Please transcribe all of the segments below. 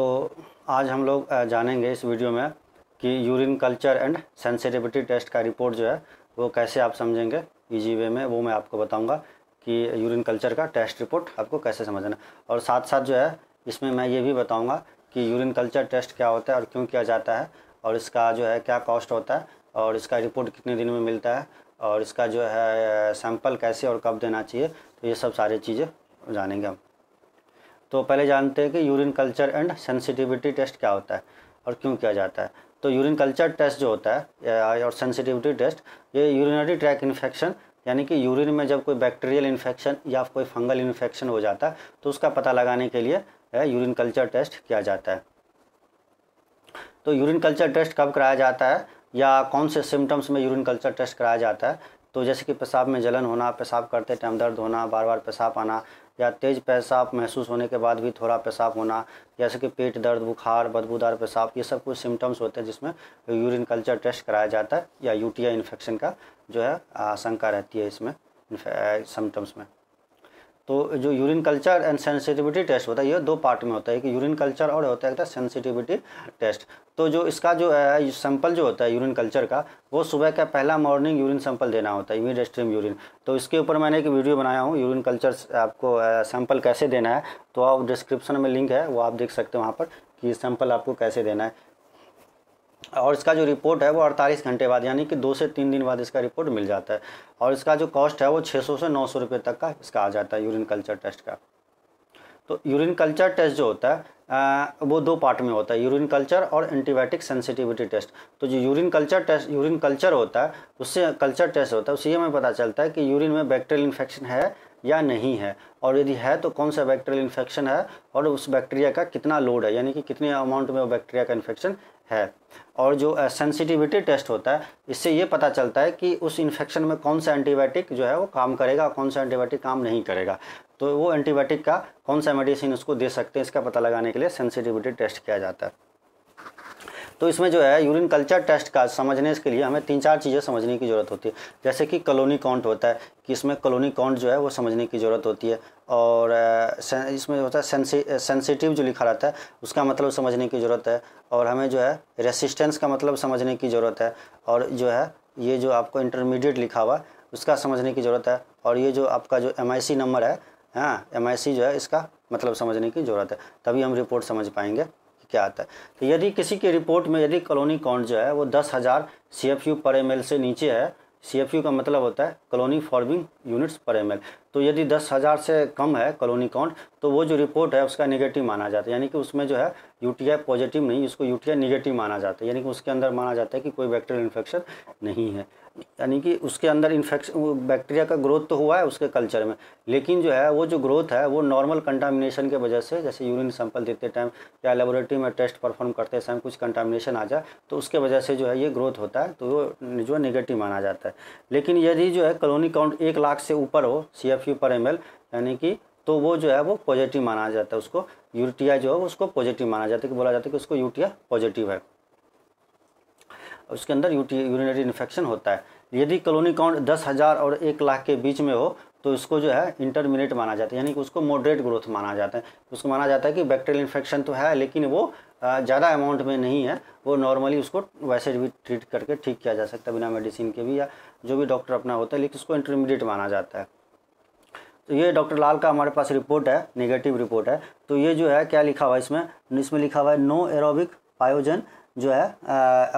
तो आज हम लोग जानेंगे इस वीडियो में कि urine culture and sensitivity test का रिपोर्ट जो है वो कैसे आप समझेंगे ईजी वे में वो मैं आपको बताऊंगा कि यूरिन कल्चर का टेस्ट रिपोर्ट आपको कैसे समझना और साथ साथ जो है इसमें मैं ये भी बताऊंगा कि यूरिन कल्चर टेस्ट क्या होता है और क्यों किया जाता है और इसका जो है क्या कॉस्ट होता है और इसका रिपोर्ट कितने दिन में मिलता है और इसका जो है सैम्पल कैसे और कब देना चाहिए तो ये सब सारी चीज़ें जानेंगे हम तो पहले जानते हैं कि urine culture and sensitivity test क्या होता है और क्यों किया जाता है तो यूरिन कल्चर टेस्ट जो होता है और सेंसिटिविटी टेस्ट ये यूरिनरी ट्रैक इन्फेक्शन यानी कि यूरिन में जब कोई बैक्टीरियल इन्फेक्शन या कोई फंगल इन्फेक्शन हो जाता है तो उसका पता लगाने के लिए यूरिन कल्चर टेस्ट किया जाता है तो यूरिन कल्चर टेस्ट कब कराया जाता है या कौन से सिम्टम्स में यूरिन कल्चर टेस्ट कराया जाता है तो जैसे कि पेशाब में जलन होना पेशाब करते टाइम दर्द होना बार बार पेशाब आना या तेज़ पेशाब महसूस होने के बाद भी थोड़ा पेशाब होना जैसे कि पेट दर्द बुखार बदबूदार पेशाब ये सब कुछ सिम्टम्स होते हैं जिसमें यूरिन कल्चर टेस्ट कराया जाता है या यूटीआई इन्फेक्शन का जो है आशंका रहती है इसमें सिम्टम्स में तो जो urine culture and sensitivity test होता है ये दो पार्ट में होता है कि यूरिन कल्चर और होता है सेंसिटिविटी टेस्ट तो जो इसका जो है सैंपल जो होता है यूरिन कल्चर का वो सुबह का पहला मॉर्निंग यूरिन सैंपल देना होता है मिड स्ट्रीम यूरिन तो इसके ऊपर मैंने एक वीडियो बनाया हूँ यूरिन कल्चर आपको सैंपल कैसे देना है तो आप डिस्क्रिप्शन में लिंक है वो आप देख सकते हो वहाँ पर कि सैंपल आपको कैसे देना है और इसका जो रिपोर्ट है वो अड़तालीस घंटे बाद यानी कि दो से तीन दिन बाद इसका रिपोर्ट मिल जाता है और इसका जो कॉस्ट है वो 600 से 900 रुपए तक का इसका आ जाता है यूरिन कल्चर टेस्ट का तो यूरिन कल्चर टेस्ट जो होता है वो दो पार्ट में होता है यूरिन कल्चर और एंटीबायोटिक सेंसिटिविटी टेस्ट तो जो urine culture test urine culture होता है उससे कल्चर टेस्ट होता है उससे हमें पता चलता है कि यूरिन में बैक्टेरियल इन्फेक्शन है या नहीं है और यदि है तो कौन सा बैक्टीरियल इन्फेक्शन है और उस बैक्टीरिया का कितना लोड है यानी कि कितने अमाउंट में वो बैक्टीरिया का इन्फेक्शन है और जो सेंसिटिविटी टेस्ट होता है इससे ये पता चलता है कि उस इन्फेक्शन में कौन सा एंटीबायोटिक जो है वो काम करेगा और कौन सा एंटीबायोटिक काम नहीं करेगा तो वो एंटीबायोटिक का कौन सा मेडिसिन उसको दे सकते हैं इसका पता लगाने के लिए सेंसिटिविटी टेस्ट किया जाता है तो इसमें जो है यूरिन कल्चर टेस्ट का समझने के लिए हमें तीन चार चीज़ें समझने की ज़रूरत होती है जैसे कि कलोनी काउंट होता है कि इसमें कलोनी काउंट जो है वो समझने की ज़रूरत होती है और इसमें जो होता है सेंसि सेंसिटिव जो लिखा रहता है उसका मतलब समझने की ज़रूरत है और हमें जो है रेसिस्टेंस का मतलब समझने की ज़रूरत है और जो है ये जो आपको इंटरमीडिएट लिखा हुआ उसका समझने की ज़रूरत है और ये जो आपका जो एम नंबर है हाँ एम जो है इसका मतलब समझने की ज़रूरत है तभी हम रिपोर्ट समझ पाएंगे क्या आता है तो यदि किसी की रिपोर्ट में यदि कॉलोनी काउंट जो है वो दस हज़ार C F U per M से नीचे है सी एफ यू का मतलब होता है colony forming units per M तो यदि दस हज़ार से कम है कॉलोनी काउंट तो वो जो रिपोर्ट है उसका निगेटिव माना जाता है यानी कि उसमें जो है यू पॉजिटिव नहीं उसको यू टी निगेटिव माना जाता है यानी कि उसके अंदर माना जाता है कि कोई बैक्टीरियल इन्फेक्शन नहीं है यानी कि उसके अंदर इन्फेक्शन बैक्टीरिया का ग्रोथ तो हुआ है उसके कल्चर में लेकिन जो है वो जो ग्रोथ है वो नॉर्मल कंटामिनेशन के वजह से जैसे यूरिन सैंपल देते टाइम या लेबोरेटरी में टेस्ट परफॉर्म करते समय कुछ कंटामिनेशन आ जाए तो उसके वजह से जो है ये ग्रोथ होता है तो वो जो है नेगेटिव माना जाता है लेकिन यदि जो है कॉलोनी काउंट एक लाख से ऊपर हो C F U per M यानी कि तो वो जो है वो पॉजिटिव माना जाता है उसको यूटीआई जो है उसको पॉजिटिव माना जाता है कि बोला जाता है कि उसको यूटीआई पॉजिटिव है उसके अंदर यूरिनरी इन्फेक्शन होता है यदि कॉलोनी काउंट दस हज़ार और एक लाख के बीच में हो तो इसको जो है इंटरमीडिएट माना जाता है यानी कि उसको मॉडरेट ग्रोथ माना जाता है उसको माना जाता है कि बैक्टेरियल इन्फेक्शन तो है लेकिन वो ज़्यादा अमाउंट में नहीं है वो नॉर्मली उसको वैसे भी ट्रीट करके ठीक किया जा सकता है बिना मेडिसिन के भी या जो भी डॉक्टर अपना होता है लेकिन उसको इंटरमीडिएट माना जाता है तो ये डॉक्टर लाल का हमारे पास रिपोर्ट है नेगेटिव रिपोर्ट है तो ये जो है क्या लिखा हुआ है इसमें इसमें लिखा हुआ है नो एरोबिक पायोजन जो है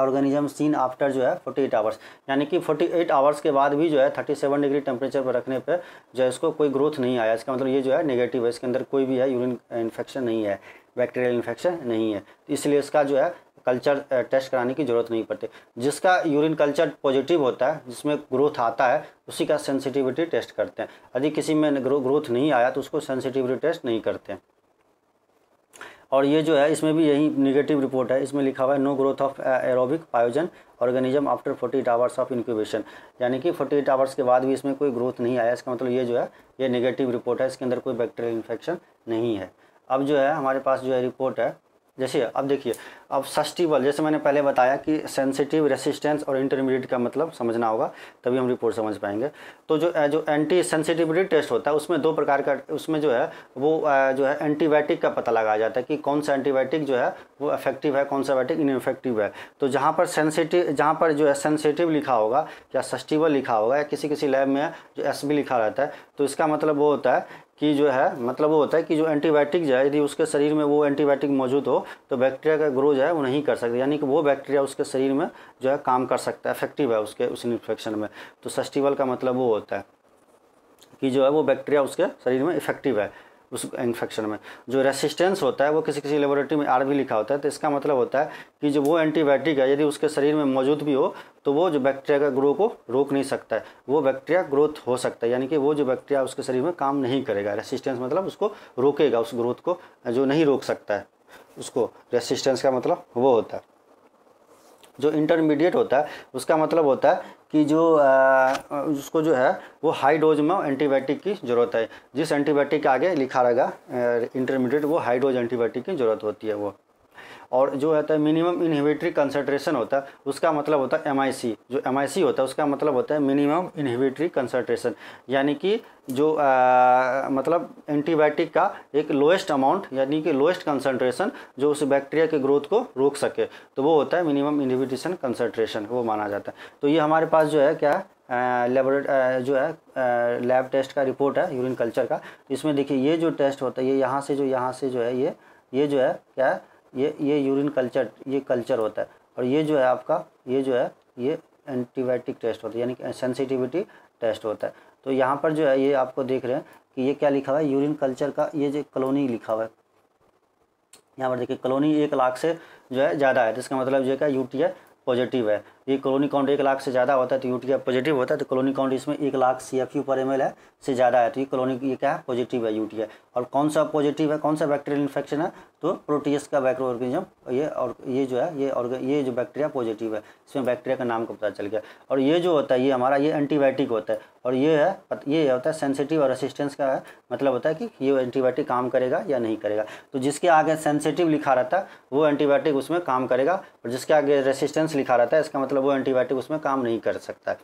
ऑर्गेनिज्म सीन आफ्टर जो है 48 आवर्स यानी कि 48 आवर्स के बाद भी जो है 37 डिग्री टेम्परेचर पर रखने पे जो है इसको कोई ग्रोथ नहीं आया इसका मतलब ये जो है नेगेटिव है इसके अंदर कोई भी है यूरिन इन्फेक्शन नहीं है बैक्टीरियल इन्फेक्शन नहीं है तो इसलिए इसका जो है कल्चर टेस्ट कराने की ज़रूरत नहीं पड़ती जिसका यूरिन कल्चर पॉजिटिव होता है जिसमें ग्रोथ आता है उसी का सेंसिटिविटी टेस्ट करते हैं यदि किसी में ग्रोथ नहीं आया तो उसको सेंसिटिविटी टेस्ट नहीं करते हैं और ये जो है इसमें भी यही निगेटिव रिपोर्ट है इसमें लिखा हुआ है no growth of aerobic pyogenic organism after 48 hours of incubation यानी कि 48 आवर्स के बाद भी इसमें कोई ग्रोथ नहीं आया इसका मतलब ये जो है ये निगेटिव रिपोर्ट है इसके अंदर कोई बैक्टीरियल इन्फेक्शन नहीं है अब जो है हमारे पास जो है रिपोर्ट है जैसे अब देखिए अब षष्टी बल जैसे मैंने पहले बताया कि सेंसिटिव रेसिस्टेंस और इंटरमीडिएट का मतलब समझना होगा तभी हम रिपोर्ट समझ पाएंगे तो जो जो एंटी सेंसिटिविटी टेस्ट होता है उसमें दो प्रकार का उसमें जो है वो जो है एंटीबायोटिक का पता लगाया जाता है कि कौन सा एंटीबायोटिक जो है वो इफेक्टिव है कौन सा बायोटिक इनफेक्टिव है तो जहाँ पर सेंसिटिव जहाँ पर जो है सेंसिटिव लिखा होगा या सस्टिबल लिखा होगा या किसी किसी लैब में जो एस लिखा रहता है तो इसका मतलब वो होता है कि जो है मतलब वो होता है कि जो एंटीबायोटिक जो है यदि उसके शरीर में वो एंटीबायोटिक मौजूद हो तो बैक्टीरिया का ग्रो जो है वो नहीं कर सकते यानी कि वो बैक्टीरिया उसके शरीर में जो है काम कर सकता है इफेक्टिव है उसके उस इन्फेक्शन में तो सस्टिवल का मतलब वो होता है कि जो है वो बैक्टीरिया उसके शरीर में इफेक्टिव है उस इन्फेक्शन में जो रेसिस्टेंस होता है वो किसी किसी लेबोरेटरी में आर भी लिखा होता है तो इसका मतलब होता है कि जो वो एंटीबायोटिक है यदि उसके शरीर में मौजूद भी हो तो वो जो बैक्टीरिया का ग्रो को रोक नहीं सकता है वो बैक्टीरिया ग्रोथ हो सकता है यानी कि वो जो बैक्टीरिया उसके शरीर में काम नहीं करेगा रेसिस्टेंस मतलब उसको रोकेगा उस ग्रोथ को जो नहीं रोक सकता है उसको रेसिस्टेंस का मतलब वो होता है जो इंटरमीडिएट होता है उसका मतलब होता है कि जो उसको जो है वो हाई डोज में एंटीबायोटिक की ज़रूरत है जिस एंटीबायोटिक के आगे लिखा रहेगा इंटरमीडिएट वो हाई डोज एंटीबायोटिक की ज़रूरत होती है वो और जो होता है मिनिमम इन्हिबिटरी कंसनट्रेशन होता है उसका मतलब होता है एम जो एम होता है उसका मतलब होता है मिनिमम इन्हीबिटरी कंसनट्रेशन यानी कि जो आ, मतलब एंटीबायोटिक का एक लोएस्ट अमाउंट यानी कि लोएस्ट कंसनट्रेशन जो उस बैक्टीरिया के ग्रोथ को रोक सके तो वो होता है मिनिमम इन्हीबिटेशन कंसनट्रेशन वो माना जाता है तो ये हमारे पास जो है क्या लेबोरेट जो है लैब टेस्ट का रिपोर्ट है यूरिन कल्चर का इसमें देखिए ये जो टेस्ट होता है ये यहाँ से जो यहाँ से जो है ये ये जो है क्या है ये ये यूरिन कल्चर ये कल्चर होता है और ये जो है आपका ये जो है ये एंटीबायोटिक टेस्ट होता है यानी कि सेंसिटिविटी टेस्ट होता है तो यहाँ पर जो है ये आपको देख रहे हैं कि ये क्या लिखा हुआ है यूरिन कल्चर का ये जो कलोनी लिखा हुआ है यहाँ पर देखिए कलोनी एक लाख से जो है ज़्यादा है जिसका तो मतलब जो है क्या यू पॉजिटिव है ये कॉलोनी काउंट एक लाख से ज़्यादा होता है तो यूटीआई पॉजिटिव होता है तो कॉलोनी काउंट इसमें एक lakh C F U per M है से ज़्यादा है तो ये कॉलोनी ये क्या है पॉजिटिव है यूटीआई और कौन सा पॉजिटिव है कौन सा बैक्टीरियल इन्फेक्शन है तो प्रोटीस का बैक्रो ऑर्गेनिज्म ये और ये जो है ये और ये जो बैक्टीरिया पॉजिटिव है इसमें बैक्टीरिया का नाम को पता चल गया और ये जो होता है ये हमारा ये एंटीबायोटिक होता है और ये है ये होता है सेंसिटिव और रेसिस्टेंस का है मतलब होता है कि ये एंटीबायोटिक काम करेगा या नहीं करेगा तो जिसके आगे सेंसिटिव लिखा रहता है वो एंटीबायोटिक उसमें काम करेगा और जिसके आगे रेसिस्टेंस रेजिस्टेंस लिखा रहता है इसका मतलब वो एंटीबायोटिक उसमें काम नहीं कर सकता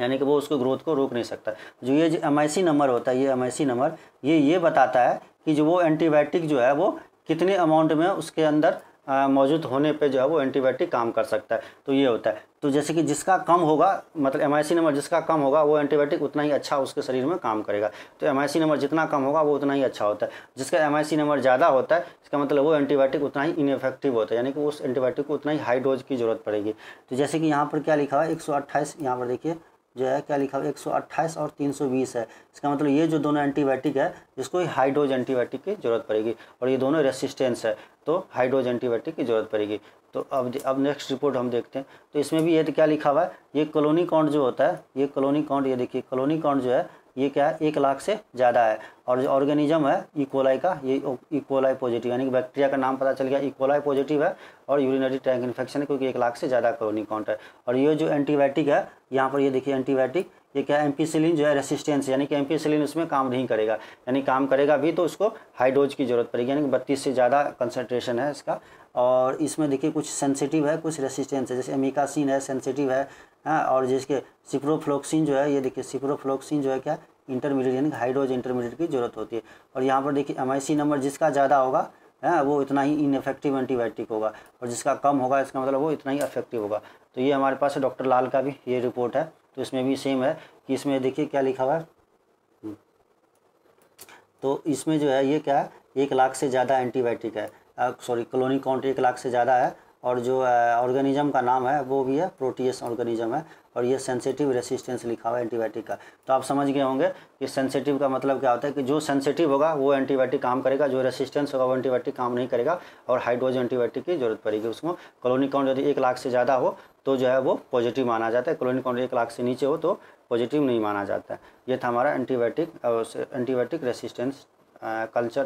यानी कि वो उसको ग्रोथ को रोक नहीं सकता जो ये एम नंबर होता है ये एम नंबर ये ये बताता है कि जो वो एंटीबायोटिक जो है वो कितने अमाउंट में उसके अंदर मौजूद होने पे जो है वो एंटीबायोटिक काम कर सकता है तो ये होता है तो जैसे कि जिसका कम होगा मतलब एम नंबर जिसका कम होगा वो एंटीबायोटिक उतना ही अच्छा उसके शरीर में काम करेगा तो एम नंबर जितना कम होगा वो उतना ही अच्छा होता है जिसका एम नंबर ज़्यादा होता है इसका मतलब वो एंटीबायोटिक उतना ही इनफेक्टिव होता है यानी कि उस एंटीबायोटिक को उतना ही हाई डोज की ज़रूरत पड़ेगी तो जैसे कि यहाँ पर क्या लिखा है एक सौ पर देखिए जो है क्या लिखा हुआ एक और 320 है इसका मतलब ये जो दोनों एंटीबायोटिक है जिसको हाइड्रोज एंटीबायोटिक की ज़रूरत पड़ेगी और ये दोनों रेसिस्टेंस है तो हाइड्रोज एंटीबायोटिक की ज़रूरत पड़ेगी तो अब अब नेक्स्ट रिपोर्ट हम देखते हैं तो इसमें भी ये तो क्या लिखा हुआ है ये कॉलोनी काउंट जो होता है ये कॉलोनी काउंट ये देखिए कॉलोनी काउंट जो है ये क्या है एक लाख से ज़्यादा है और जो ऑर्गेनिज्म है इकोलाई e का ये इकोलाई e पॉजिटिव यानी कि बैक्टीरिया का नाम पता चल गया इकोलाई e पॉजिटिव है और यूरिनरी टैंक इन्फेक्शन है क्योंकि एक लाख से ज़्यादा कॉलोनी काउंट है और ये जो एंटीबायोटिक है यहाँ पर ये देखिए एंटीबायोटिक ये क्या है एम्पीसिलिन जो है रेसिस्टेंस यानी कि एम्पीसिलिन उसमें काम नहीं करेगा यानी काम करेगा भी तो उसको हाई डोज की जरूरत पड़ेगी यानी कि बत्तीस से ज़्यादा कंसनट्रेशन है इसका और इसमें देखिए कुछ सेंसिटिव है कुछ रेसिस्टेंस है जैसे अमिकासिन है सेंसिटिव है हाँ और जिसके सिप्रोफ्लोक्सिन जो है ये देखिए सिप्रोफ्लोक्सिन जो है क्या इंटरमीडिएट यानी हाइड्रोज इंटरमीडिएट की जरूरत होती है और यहाँ पर देखिए एम नंबर जिसका ज़्यादा होगा है हाँ, वो इतना ही इनफेक्टिव एंटीबायोटिक होगा और जिसका कम होगा इसका मतलब वो इतना ही अफेक्टिव होगा तो ये हमारे पास है डॉक्टर लाल का भी ये रिपोर्ट है तो इसमें भी सेम है कि इसमें देखिए क्या लिखा हुआ है तो इसमें जो है ये क्या है एक लाख से ज़्यादा एंटीबायोटिक है सॉरी कॉलोनी काउंट एक लाख से ज़्यादा है और जो ऑर्गेनिज्म का नाम है वो भी है प्रोटीस ऑर्गेनिज्म है और ये सेंसिटिव रेसिस्टेंस लिखा हुआ है एंटीबायोटिक का तो आप समझ गए होंगे कि सेंसिटिव का मतलब क्या होता है कि जो सेंसिटिव होगा वो एंटीबायोटिक काम करेगा जो रेसिस्टेंस होगा वो एंटीबायोटिक काम नहीं करेगा और हाइड्रोज एंटीबायोटिक की जरूरत पड़ेगी उसको कॉलोनी काउंट यदि एक लाख से ज़्यादा हो तो जो है वो पॉजिटिव माना जाता है कॉलोनी काउंट एक लाख से नीचे हो तो पॉजिटिव नहीं माना जाता है ये था हमारा एंटीबायोटिक एंटीबायोटिक रेसिस्टेंस कल्चर